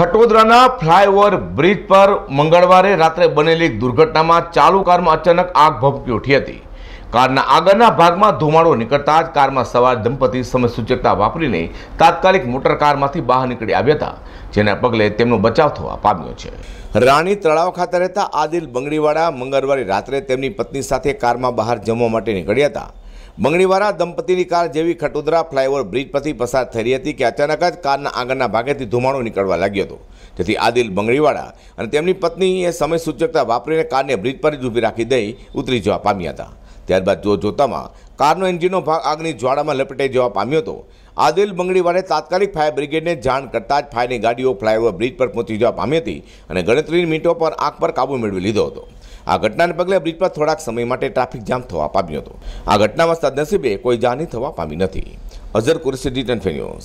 ખટોદરાના flyover bridge પર મંગળવારે રાત્રે બનેલી દુર્ઘટનામાં ચાલુ કારમાં અચાનક આગ ભભકી ઉઠી હતી કારના આગળના ભાગમાં ધુમાડો નીકળતા જ કારમાં સવાર દંપતિ સમય સૂચકતા વાપરીને તાત્કાલિક મોટર કારમાંથી બહાર નીકળી આવ્યા હતા જેના પગલે તેમનો બચાવ થવા પામ્યો છે રાણી તળાવ ખાતે રહેતા આદિલ બંગડીવાળા મંગળવારે રાત્રે તેમની પત્ની સાથે કારમાં બહાર જમવા માટે નીકળ્યા હતા મંગળવારા દંપતીની કાર જેવી ખટોદરા ફ્લાયઓવર બ્રિજ પરથી પસાર થઈ હતી કે અચાનક જ કારના આગળના ભાગેથી ધુમાડો નીકળવા લાગ્યો હતો જેથી આદિલ બંગળીવાળા અને તેમની પત્નીએ સમય સૂચકતા વાપરીને કારને બ્રિજ પર જ ઊભી રાખી દઈ ઉતરી જવા પામ્યા હતા ત્યારબાદ જો જોતામાં કારનો એન્જિનનો ભાગ આગની જ્વાળામાં લપેટાઈ જવા પામ્યો હતો આદિલ બંગડીવાળે તાત્કાલિક ફાયર બ્રિગેડને જાણ કરતાં જ ફાયરની ગાડીઓ ફ્લાયઓવર બ્રિજ પર પહોંચી જવા પામી હતી અને ગણતરીની મિનિટો પર આગ પર કાબુ મેળવી લીધો હતો આ ઘટનાને પગલે બ્રિજ પર થોડાક સમય માટે ટ્રાફિક જામ થવા પામ્યો હતો આ ઘટનામાં સદનસીબે કોઈ જાની થવા પામી નથી અઝર કુરસી ડિટન ફેન્યુઝ